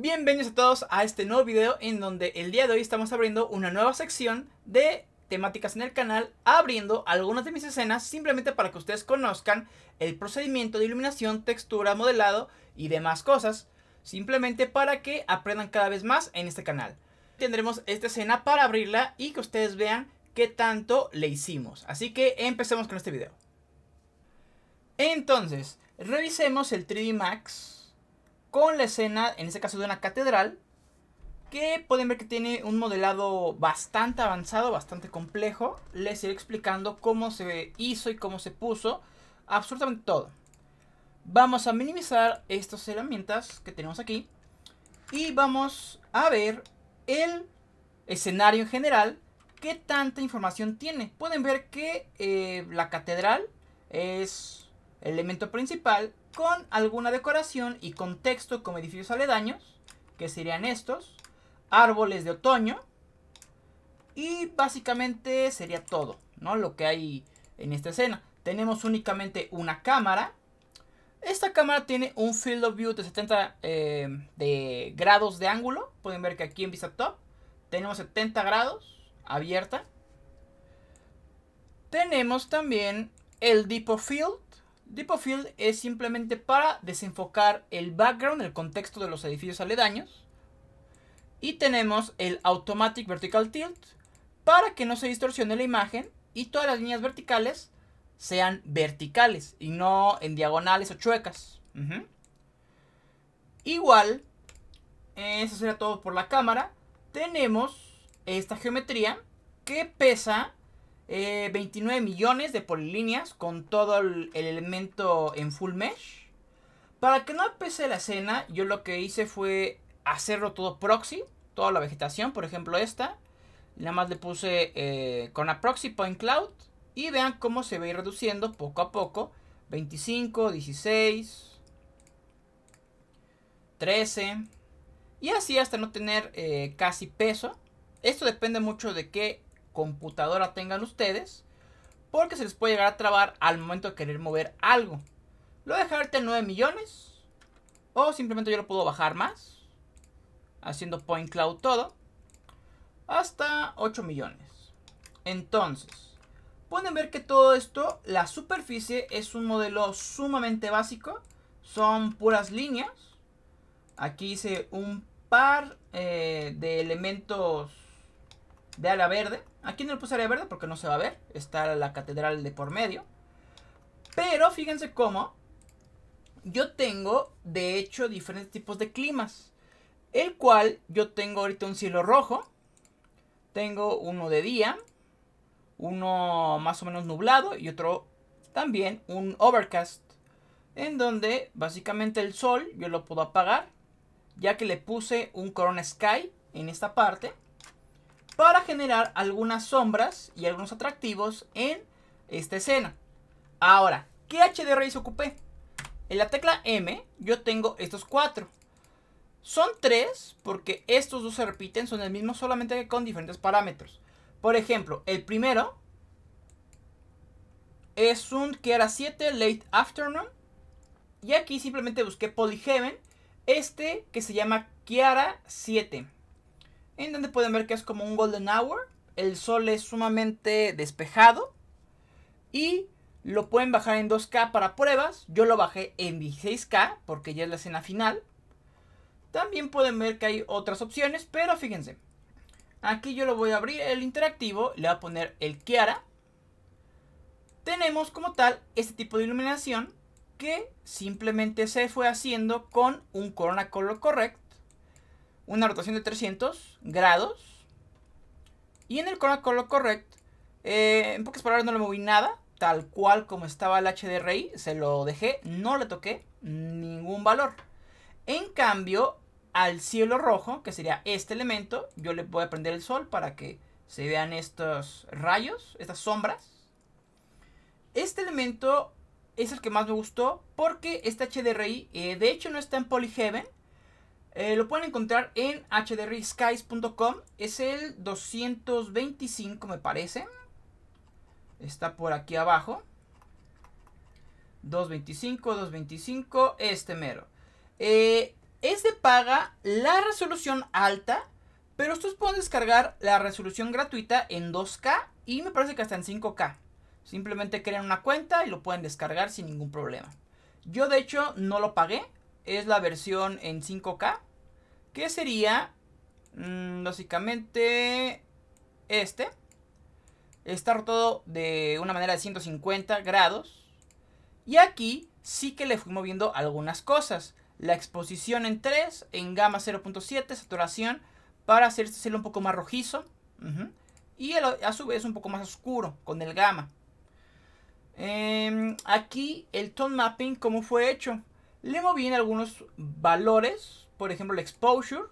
Bienvenidos a todos a este nuevo video en donde el día de hoy estamos abriendo una nueva sección de temáticas en el canal abriendo algunas de mis escenas simplemente para que ustedes conozcan el procedimiento de iluminación, textura, modelado y demás cosas simplemente para que aprendan cada vez más en este canal. Tendremos esta escena para abrirla y que ustedes vean qué tanto le hicimos. Así que empecemos con este video. Entonces, revisemos el 3D Max con la escena, en este caso de una catedral, que pueden ver que tiene un modelado bastante avanzado, bastante complejo. Les iré explicando cómo se hizo y cómo se puso, absolutamente todo. Vamos a minimizar estas herramientas que tenemos aquí y vamos a ver el escenario en general, qué tanta información tiene. Pueden ver que eh, la catedral es el elemento principal con alguna decoración y contexto como edificios aledaños, que serían estos, árboles de otoño, y básicamente sería todo, ¿no? Lo que hay en esta escena. Tenemos únicamente una cámara. Esta cámara tiene un field of view de 70 eh, de grados de ángulo. Pueden ver que aquí en Vista Top tenemos 70 grados abierta. Tenemos también el of Field, Depot Field es simplemente para desenfocar el background, el contexto de los edificios aledaños. Y tenemos el Automatic Vertical Tilt para que no se distorsione la imagen y todas las líneas verticales sean verticales y no en diagonales o chuecas. Igual, eso será todo por la cámara. Tenemos esta geometría que pesa 29 eh, millones de polilíneas con todo el, elemento en full mesh. Para que no pese la escena, yo lo que hice fue hacerlo todo proxy, toda la vegetación, por ejemplo esta. Nada más le puse eh, con a proxy point cloud y vean cómo se va a ir reduciendo poco a poco. 25, 16, 13 y así hasta no tener eh, casi peso. Esto depende mucho de qué computadora tengan ustedes, porque se les puede llegar a trabar al momento de querer mover algo. Lo voy a dejar en 9 millones, o simplemente yo lo puedo bajar más, haciendo point cloud todo, hasta 8 millones. Entonces, pueden ver que todo esto, la superficie es un modelo sumamente básico, son puras líneas. Aquí hice un par eh, de elementos de ala verde Aquí no le puse área verde porque no se va a ver. Está la catedral de por medio. Pero fíjense cómo yo tengo, de hecho, diferentes tipos de climas. El cual yo tengo ahorita un cielo rojo. Tengo uno de día. Uno más o menos nublado y otro también un overcast. En donde básicamente el sol yo lo puedo apagar. Ya que le puse un corona sky en esta parte para generar algunas sombras y algunos atractivos en esta escena. Ahora, ¿qué se ocupé? En la tecla M yo tengo estos cuatro. Son tres porque estos dos se repiten, son el mismo solamente que con diferentes parámetros. Por ejemplo, el primero es un Kiara 7 Late Afternoon. Y aquí simplemente busqué Polyheaven. Este que se llama Kiara 7 en donde pueden ver que es como un golden hour. El sol es sumamente despejado y lo pueden bajar en 2K para pruebas. Yo lo bajé en 16K porque ya es la escena final. También pueden ver que hay otras opciones, pero fíjense. Aquí yo lo voy a abrir el interactivo, le voy a poner el Kiara. Tenemos como tal este tipo de iluminación que simplemente se fue haciendo con un Corona Color Correct una rotación de 300 grados. Y en el Color Correct, eh, en pocas palabras no le moví nada, tal cual como estaba el HDRI, se lo dejé, no le toqué ningún valor. En cambio, al cielo rojo, que sería este elemento, yo le voy a prender el sol para que se vean estos rayos, estas sombras. Este elemento es el que más me gustó porque este HDRI, eh, de hecho no está en Polyheaven, eh, lo pueden encontrar en hdrskies.com. Es el 225, me parece. Está por aquí abajo. 225, 225, este mero. Eh, es de paga la resolución alta, pero ustedes pueden descargar la resolución gratuita en 2K y me parece que hasta en 5K. Simplemente crean una cuenta y lo pueden descargar sin ningún problema. Yo de hecho no lo pagué, es la versión en 5K, que sería mm, básicamente este. Está rotado de una manera de 150 grados. Y aquí sí que le fuimos viendo algunas cosas. La exposición en 3, en gama 0.7, saturación, para hacer, hacerlo un poco más rojizo. Y a su vez un poco más oscuro con el gama em, aquí el tone mapping, ¿cómo fue hecho? Le moví en algunos valores. Por ejemplo, el exposure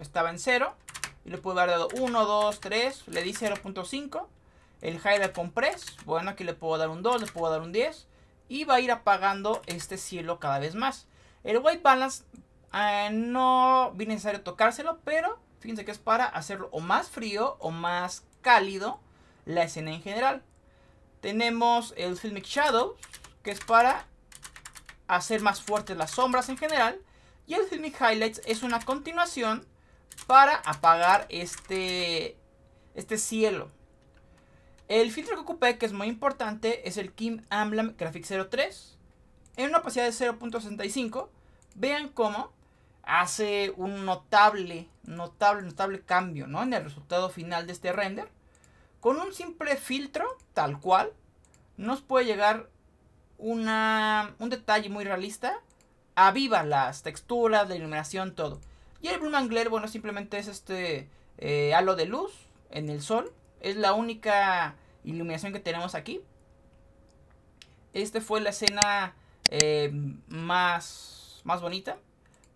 estaba en 0. Y le puedo haber dado 1, 2, 3. Le di 0.5. El Highlight compress. Bueno, aquí le puedo dar un 2, le puedo dar un 10. Y va a ir apagando este cielo cada vez más. El white balance eh, no vi necesario tocárselo, pero fíjense que es para hacerlo o más frío o más cálido la escena en general. Tenemos el Filmic Shadows, que es para hacer más fuertes las sombras en general. Y el Filmic Highlights es una continuación para apagar este, este cielo. El filtro que ocupé, que es muy importante, es el Kim Amlam Graphic 03. En una opacidad de 0.65, vean cómo hace un notable, notable, notable cambio ¿no? en el resultado final de este render. Con un simple filtro, tal cual, nos puede llegar un detalle muy realista, aviva las texturas, la iluminación, todo. Y el Blue Mangler. bueno, simplemente es este eh, halo de luz en el sol. Es la única iluminación que tenemos aquí. Este fue la escena eh, más, más bonita.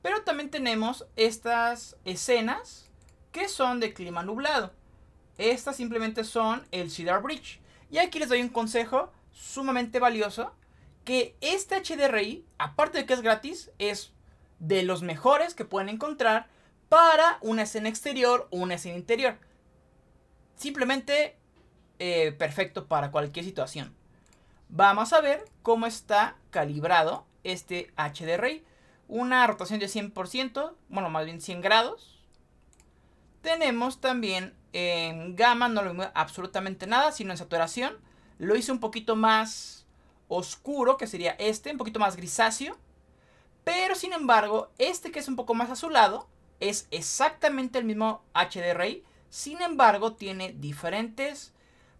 Pero también tenemos estas escenas que son de clima nublado. Estas simplemente son el Cedar Bridge. Y aquí les doy un consejo sumamente valioso que este HDRI, aparte de que es gratis, es de los mejores que pueden encontrar para una escena exterior o una escena interior. Simplemente eh, perfecto para cualquier situación. Vamos a ver cómo está calibrado este HDRI. Una rotación de 100%, bueno, más bien 100 grados. Tenemos también en gama gamma, no lo vimos absolutamente nada, sino en saturación. Lo hice un poquito más oscuro, que sería este, un poquito más grisáceo. Pero sin embargo, este que es un poco más azulado es exactamente el mismo HDRI. Sin embargo, tiene diferentes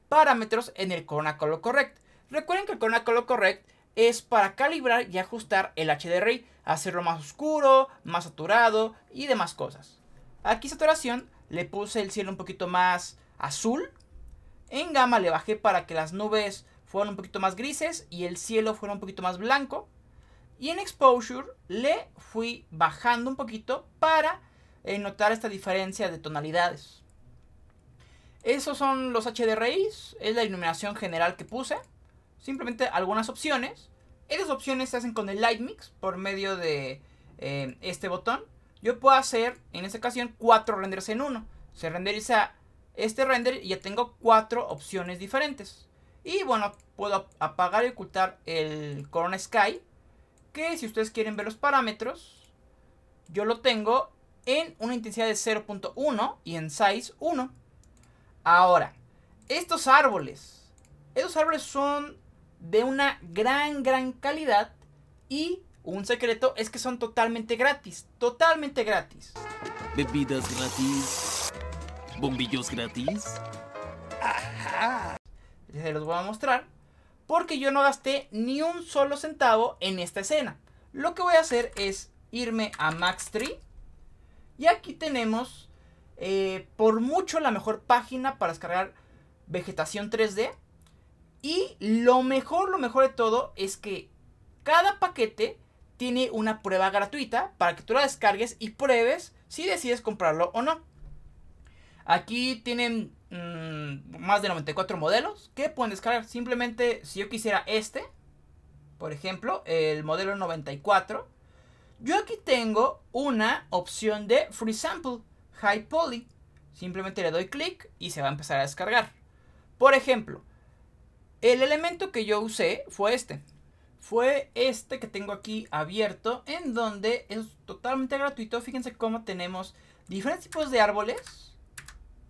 parámetros en el Corona Color Correct. Recuerden que el Corona Color Correct es para calibrar y ajustar el HDRI, hacerlo más oscuro, más saturado y demás cosas. Aquí saturación le puse el cielo un poquito más azul. En gama le bajé para que las nubes fueron un poquito más grises y el cielo fueron un poquito más blanco. Y en exposure le fui bajando un poquito para eh, notar esta diferencia de tonalidades. Esos son los HDRIs, es la iluminación general que puse. Simplemente algunas opciones. Esas opciones se hacen con el Light Mix por medio de eh, este botón. Yo puedo hacer, en esta ocasión, cuatro renders en uno. Se renderiza este render y ya tengo cuatro opciones diferentes. Y bueno, puedo apagar y ocultar el Corona Sky. Que si ustedes quieren ver los parámetros, yo lo tengo en una intensidad de 0.1 y en size 1. Ahora, estos árboles. Estos árboles son de una gran, gran calidad. Y un secreto es que son totalmente gratis. Totalmente gratis. Bebidas gratis. Bombillos gratis se los voy a mostrar, porque yo no gasté ni un solo centavo en esta escena. Lo que voy a hacer es irme a Max Tree y aquí tenemos eh, por mucho la mejor página para descargar vegetación 3D. Y lo mejor, lo mejor de todo es que cada paquete tiene una prueba gratuita para que tú la descargues y pruebes si decides comprarlo o no. Aquí tienen Mm, más de 94 modelos que pueden descargar. Simplemente, si yo quisiera este, por ejemplo, el modelo 94, yo aquí tengo una opción de Free Sample, High Poly. Simplemente le doy clic y se va a empezar a descargar. Por ejemplo, el elemento que yo usé fue este. Fue este que tengo aquí abierto, en donde es totalmente gratuito. Fíjense cómo tenemos diferentes tipos de árboles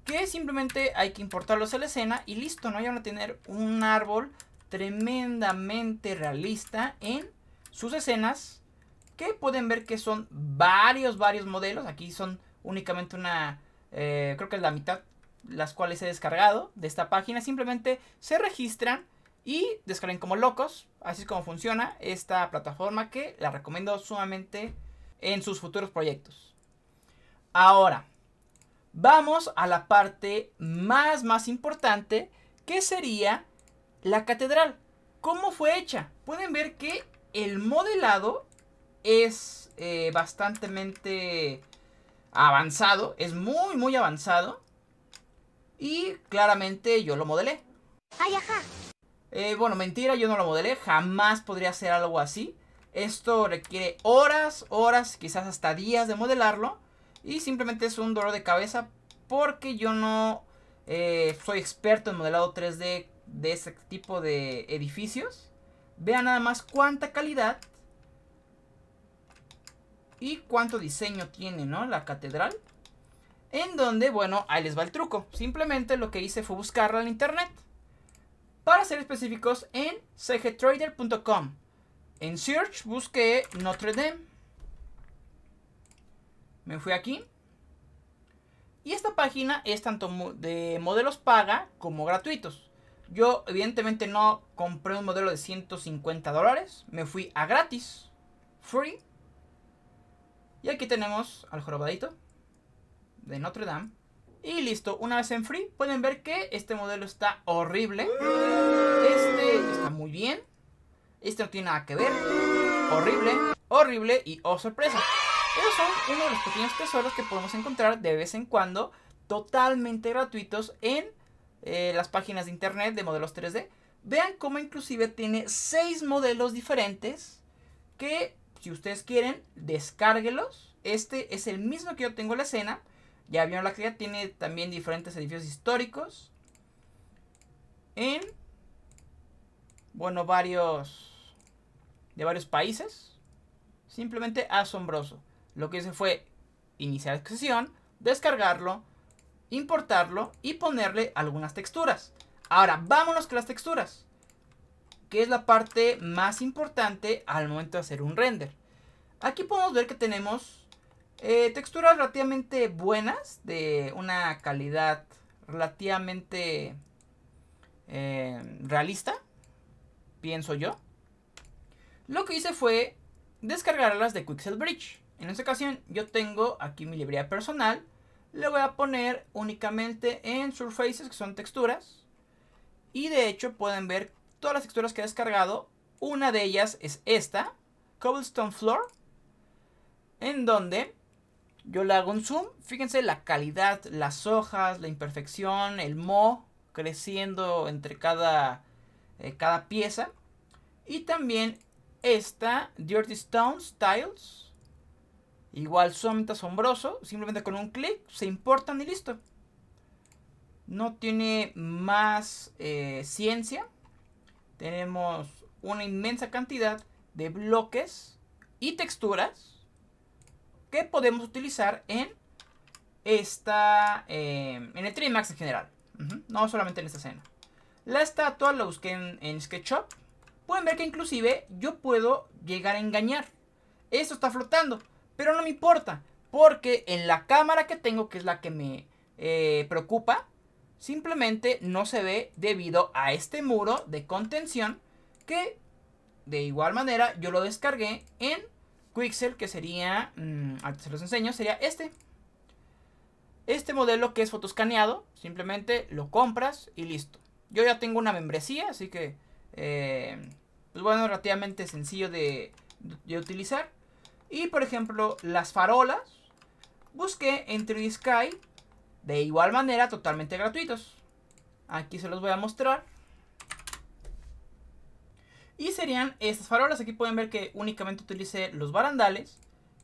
que simplemente hay que importarlos a la escena y listo, ¿no? Ya van a tener un árbol tremendamente realista en sus escenas que pueden ver que son varios, varios modelos. Aquí son únicamente una, eh, creo que es la mitad, las cuales he descargado de esta página. Simplemente se registran y descargan como locos. Así es como funciona esta plataforma que la recomiendo sumamente en sus futuros proyectos. Ahora, vamos a la parte más, más importante, que sería la catedral. ¿Cómo fue hecha? Pueden ver que el modelado es eh, bastante avanzado, es muy, muy avanzado. Y claramente yo lo modelé. Ay, eh, bueno, mentira, yo no lo modelé, jamás podría hacer algo así. Esto requiere horas, horas, quizás hasta días de modelarlo. Y simplemente es un dolor de cabeza porque yo no eh, soy experto en modelado 3D de ese tipo de edificios. Vean nada más cuánta calidad y cuánto diseño tiene, ¿no? La catedral. En donde, bueno, ahí les va el truco. Simplemente lo que hice fue buscarla en internet. Para ser específicos, en cgtrader.com. En search busqué Notre Dame. Me fui aquí. Y esta página es tanto de modelos paga como gratuitos. Yo evidentemente no compré un modelo de 150 dólares. Me fui a gratis. Free. Y aquí tenemos al jorobadito de Notre Dame. Y listo, una vez en free pueden ver que este modelo está horrible. Este está muy bien. Este no tiene nada que ver. Horrible, horrible y oh sorpresa. Esos son uno de los pequeños tesoros que podemos encontrar de vez en cuando, totalmente gratuitos en eh, las páginas de internet de modelos 3D. Vean cómo inclusive tiene 6 modelos diferentes que si ustedes quieren, descárguelos. Este es el mismo que yo tengo en la escena. Ya vieron la cría, tiene también diferentes edificios históricos. En, bueno, varios, de varios países. Simplemente asombroso. Lo que hice fue iniciar sesión, descargarlo, importarlo y ponerle algunas texturas. Ahora, vámonos con las texturas. Que es la parte más importante al momento de hacer un render. Aquí podemos ver que tenemos eh, texturas relativamente buenas. De una calidad relativamente eh, realista. Pienso yo. Lo que hice fue descargarlas de Quixel Bridge. En esta ocasión yo tengo aquí mi librería personal. Le voy a poner únicamente en Surfaces, que son texturas. Y de hecho pueden ver todas las texturas que he descargado. Una de ellas es esta, Cobblestone Floor. En donde yo le hago un zoom. Fíjense la calidad, las hojas, la imperfección, el mo creciendo entre cada, eh, cada pieza. Y también esta, Dirty Stones Tiles Igual sumamente asombroso. Simplemente con un clic se importan y listo. No tiene más eh, ciencia. Tenemos una inmensa cantidad de bloques y texturas que podemos utilizar en esta eh, en el Trimax en general. No solamente en esta escena. La estatua la busqué en, en SketchUp. Pueden ver que inclusive yo puedo llegar a engañar. Esto está flotando. Pero no me importa, porque en la cámara que tengo, que es la que me eh, preocupa, simplemente no se ve debido a este muro de contención que de igual manera yo lo descargué en Quixel, que sería, mm, antes se los enseño, sería este. Este modelo que es fotoscaneado, simplemente lo compras y listo. Yo ya tengo una membresía, así que, eh, pues bueno, relativamente sencillo de, de utilizar. Y por ejemplo, las farolas. Busqué en 3 Sky. De igual manera, totalmente gratuitos. Aquí se los voy a mostrar. Y serían estas farolas. Aquí pueden ver que únicamente utilicé los barandales.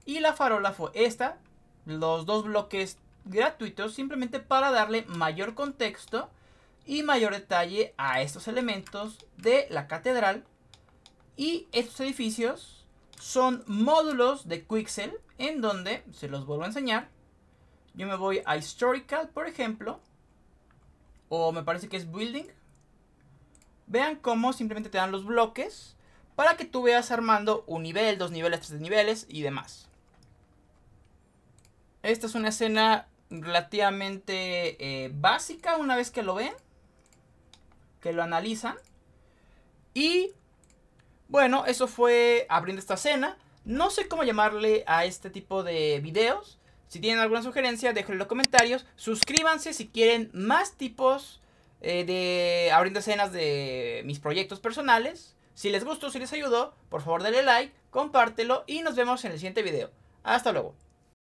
Y la farola fue esta. Los dos bloques gratuitos. Simplemente para darle mayor contexto. Y mayor detalle a estos elementos de la catedral. Y estos edificios son módulos de Quixel en donde, se los vuelvo a enseñar, yo me voy a Historical, por ejemplo, o me parece que es Building. Vean cómo simplemente te dan los bloques para que tú veas armando un nivel, dos niveles, tres niveles y demás. Esta es una escena relativamente eh, básica una vez que lo ven, que lo analizan. Y bueno, eso fue abriendo esta cena. No sé cómo llamarle a este tipo de videos. Si tienen alguna sugerencia, déjenlo en los comentarios. Suscríbanse si quieren más tipos eh, de abriendo escenas de mis proyectos personales. Si les gustó, si les ayudó, por favor denle like, compártelo y nos vemos en el siguiente video. Hasta luego.